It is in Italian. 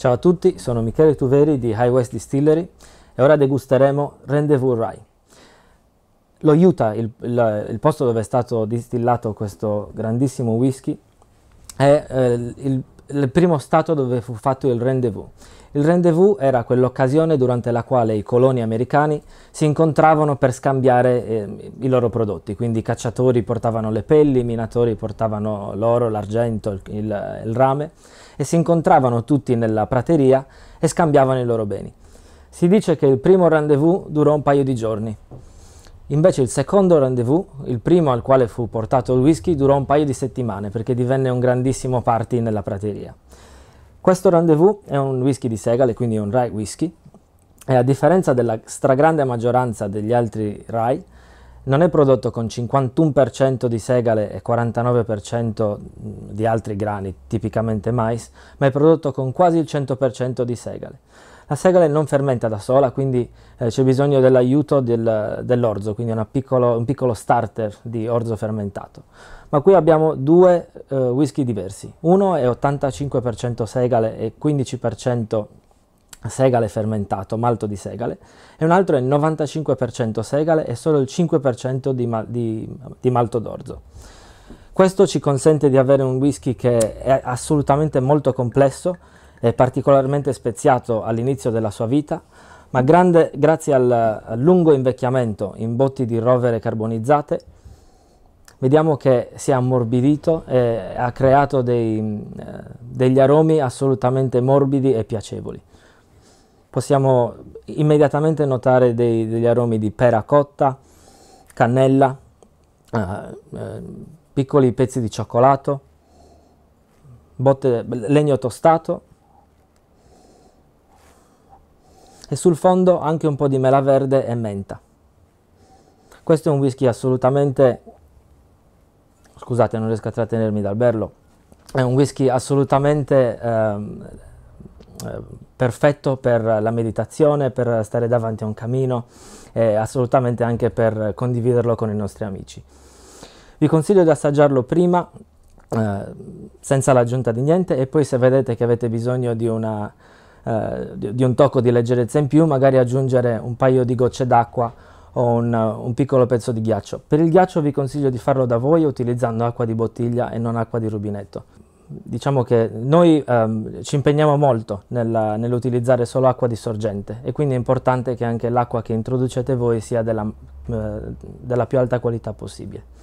Ciao a tutti, sono Michele Tuveri di High West Distillery e ora degusteremo Rendezvous Rye. Lo Utah, il, il, il posto dove è stato distillato questo grandissimo whisky, è eh, il il primo stato dove fu fatto il rendezvous. Il rendezvous era quell'occasione durante la quale i coloni americani si incontravano per scambiare eh, i loro prodotti, quindi i cacciatori portavano le pelli, i minatori portavano l'oro, l'argento, il, il, il rame e si incontravano tutti nella prateria e scambiavano i loro beni. Si dice che il primo rendezvous durò un paio di giorni, Invece il secondo rendezvous, il primo al quale fu portato il whisky, durò un paio di settimane perché divenne un grandissimo party nella prateria. Questo rendezvous è un whisky di segale, quindi un rye whisky, e a differenza della stragrande maggioranza degli altri rye, non è prodotto con 51% di segale e 49% di altri grani, tipicamente mais, ma è prodotto con quasi il 100% di segale. La segale non fermenta da sola, quindi eh, c'è bisogno dell'aiuto del, dell'orzo, quindi piccolo, un piccolo starter di orzo fermentato. Ma qui abbiamo due eh, whisky diversi. Uno è 85% segale e 15% segale fermentato, malto di segale, e un altro è 95% segale e solo il 5% di, mal, di, di malto d'orzo. Questo ci consente di avere un whisky che è assolutamente molto complesso, eh, particolarmente speziato all'inizio della sua vita, ma grande, grazie al, al lungo invecchiamento in botti di rovere carbonizzate, vediamo che si è ammorbidito e ha creato dei, eh, degli aromi assolutamente morbidi e piacevoli. Possiamo immediatamente notare dei, degli aromi di pera cotta, cannella, eh, eh, piccoli pezzi di cioccolato, botte, legno tostato e sul fondo anche un po' di mela verde e menta. Questo è un whisky assolutamente... scusate non riesco a trattenermi dal berlo, è un whisky assolutamente ehm, eh, perfetto per la meditazione, per stare davanti a un camino e assolutamente anche per condividerlo con i nostri amici. Vi consiglio di assaggiarlo prima eh, senza l'aggiunta di niente e poi se vedete che avete bisogno di una eh, di un tocco di leggerezza in più, magari aggiungere un paio di gocce d'acqua o un, eh, un, piccolo pezzo di ghiaccio. Per il ghiaccio vi consiglio di farlo da voi utilizzando acqua di bottiglia e non acqua di rubinetto. Diciamo che noi ehm, ci impegniamo molto nella, nell'utilizzare solo acqua di sorgente e quindi è importante che anche l'acqua che introducete voi sia della, eh, della più alta qualità possibile.